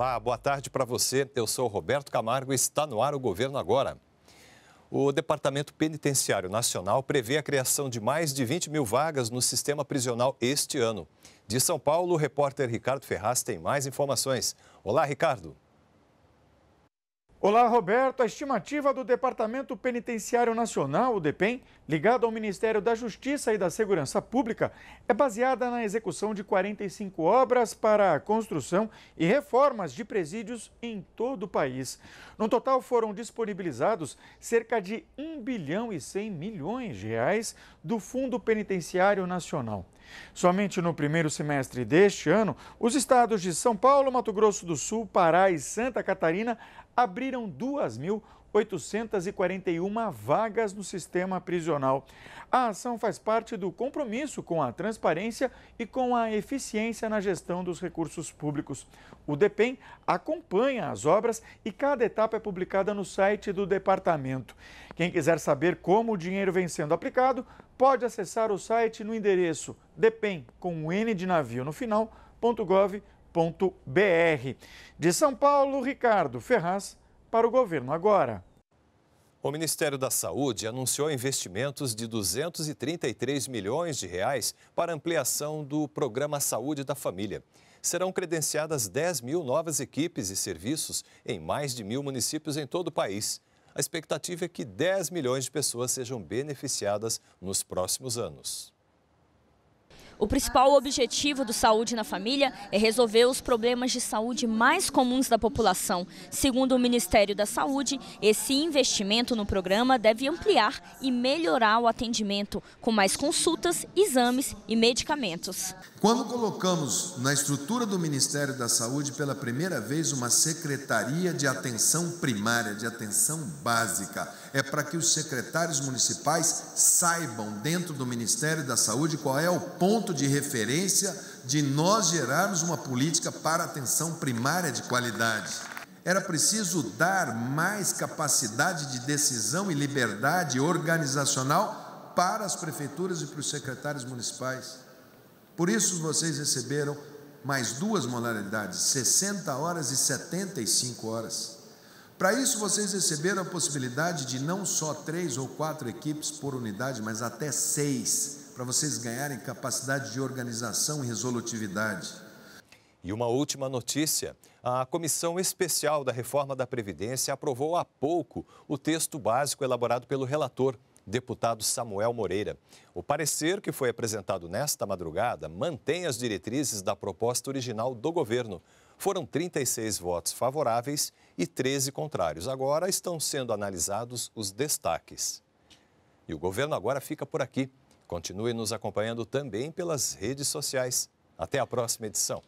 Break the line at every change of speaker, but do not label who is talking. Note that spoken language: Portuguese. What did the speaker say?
Olá, boa tarde para você. Eu sou Roberto Camargo e está no ar o Governo Agora. O Departamento Penitenciário Nacional prevê a criação de mais de 20 mil vagas no sistema prisional este ano. De São Paulo, o repórter Ricardo Ferraz tem mais
informações. Olá, Ricardo. Olá, Roberto. A estimativa do Departamento Penitenciário Nacional, o DEPEN, ligado ao Ministério da Justiça e da Segurança Pública, é baseada na execução de 45 obras para a construção e reformas de presídios em todo o país. No total, foram disponibilizados cerca de 1 bilhão e 100 milhões de reais do Fundo Penitenciário Nacional. Somente no primeiro semestre deste ano, os estados de São Paulo, Mato Grosso do Sul, Pará e Santa Catarina abriram 2.841 vagas no sistema prisional. A ação faz parte do compromisso com a transparência e com a eficiência na gestão dos recursos públicos. O DEPEN acompanha as obras e cada etapa é publicada no site do departamento. Quem quiser saber como o dinheiro vem sendo aplicado, pode acessar o site no endereço depen com um n de navio no final.gov.br www.governoagora.com.br. De São Paulo, Ricardo Ferraz, para o Governo Agora.
O Ministério da Saúde anunciou investimentos de 233 milhões de reais para ampliação do programa Saúde da Família. Serão credenciadas 10 mil novas equipes e serviços em mais de mil municípios em todo o país. A expectativa é que 10 milhões de pessoas sejam beneficiadas nos próximos anos.
O principal objetivo do Saúde na Família é resolver os problemas de saúde mais comuns da população. Segundo o Ministério da Saúde, esse investimento no programa deve ampliar e melhorar o atendimento, com mais consultas, exames e medicamentos.
Quando colocamos na estrutura do Ministério da Saúde pela primeira vez uma secretaria de atenção primária, de atenção básica, é para que os secretários municipais saibam dentro do Ministério da Saúde qual é o ponto ponto de referência de nós gerarmos uma política para atenção primária de qualidade. Era preciso dar mais capacidade de decisão e liberdade organizacional para as prefeituras e para os secretários municipais. Por isso, vocês receberam mais duas modalidades, 60 horas e 75 horas. Para isso, vocês receberam a possibilidade de não só três ou quatro equipes por unidade, mas até seis para vocês ganharem capacidade de organização e resolutividade. E uma última
notícia: a Comissão Especial da Reforma da Previdência aprovou há pouco o texto básico elaborado pelo relator, deputado Samuel Moreira. O parecer que foi apresentado nesta madrugada mantém as diretrizes da proposta original do governo. Foram 36 votos favoráveis e 13 contrários. Agora estão sendo analisados os destaques. E o governo agora fica por aqui. Continue nos acompanhando também pelas redes sociais. Até a próxima edição.